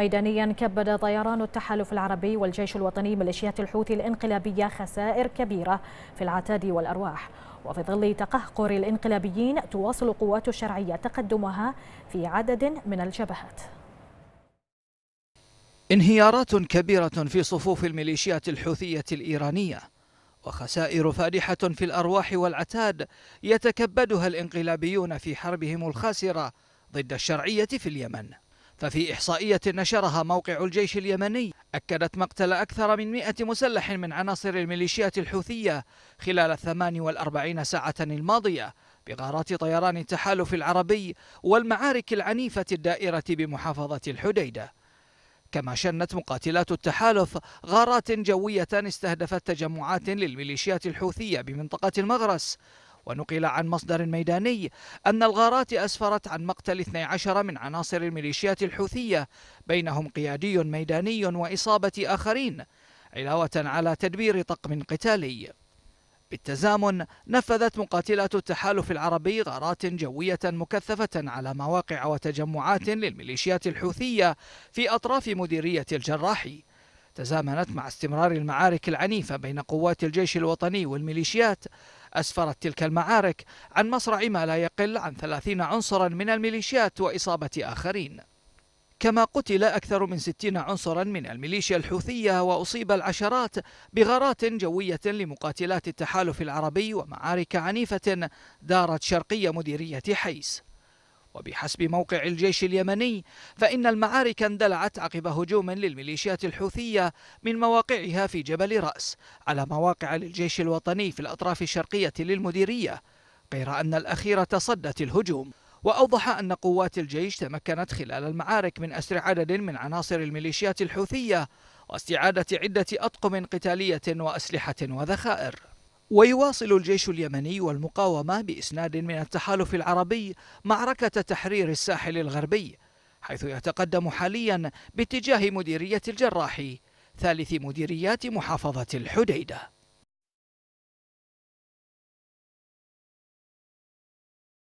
ميدانيا كبد طيران التحالف العربي والجيش الوطني ميليشيات الحوثي الانقلابية خسائر كبيرة في العتاد والأرواح وفي ظل تقهقر الانقلابيين تواصل قوات الشرعية تقدمها في عدد من الجبهات انهيارات كبيرة في صفوف الميليشيات الحوثية الإيرانية وخسائر فادحة في الأرواح والعتاد يتكبدها الانقلابيون في حربهم الخاسرة ضد الشرعية في اليمن ففي إحصائية نشرها موقع الجيش اليمني أكدت مقتل أكثر من 100 مسلح من عناصر الميليشيات الحوثية خلال 48 ساعة الماضية بغارات طيران التحالف العربي والمعارك العنيفة الدائرة بمحافظة الحديدة كما شنت مقاتلات التحالف غارات جوية استهدفت تجمعات للميليشيات الحوثية بمنطقة المغرس ونقل عن مصدر ميداني أن الغارات أسفرت عن مقتل 12 من عناصر الميليشيات الحوثية بينهم قيادي ميداني وإصابة آخرين علاوة على تدبير طقم قتالي بالتزامن نفذت مقاتلة التحالف العربي غارات جوية مكثفة على مواقع وتجمعات للميليشيات الحوثية في أطراف مديرية الجراحي تزامنت مع استمرار المعارك العنيفة بين قوات الجيش الوطني والميليشيات أسفرت تلك المعارك عن مصرع ما لا يقل عن ثلاثين عنصرا من الميليشيات وإصابة آخرين كما قتل أكثر من ستين عنصرا من الميليشيا الحوثية وأصيب العشرات بغارات جوية لمقاتلات التحالف العربي ومعارك عنيفة دارت شرقي مديرية حيس وبحسب موقع الجيش اليمني فإن المعارك اندلعت عقب هجوم للميليشيات الحوثية من مواقعها في جبل رأس على مواقع للجيش الوطني في الأطراف الشرقية للمديرية غير أن الأخيرة تصدت الهجوم وأوضح أن قوات الجيش تمكنت خلال المعارك من أسر عدد من عناصر الميليشيات الحوثية واستعادة عدة أطقم قتالية وأسلحة وذخائر ويواصل الجيش اليمني والمقاومة بإسناد من التحالف العربي معركة تحرير الساحل الغربي حيث يتقدم حاليا باتجاه مديرية الجراح ثالث مديريات محافظة الحديدة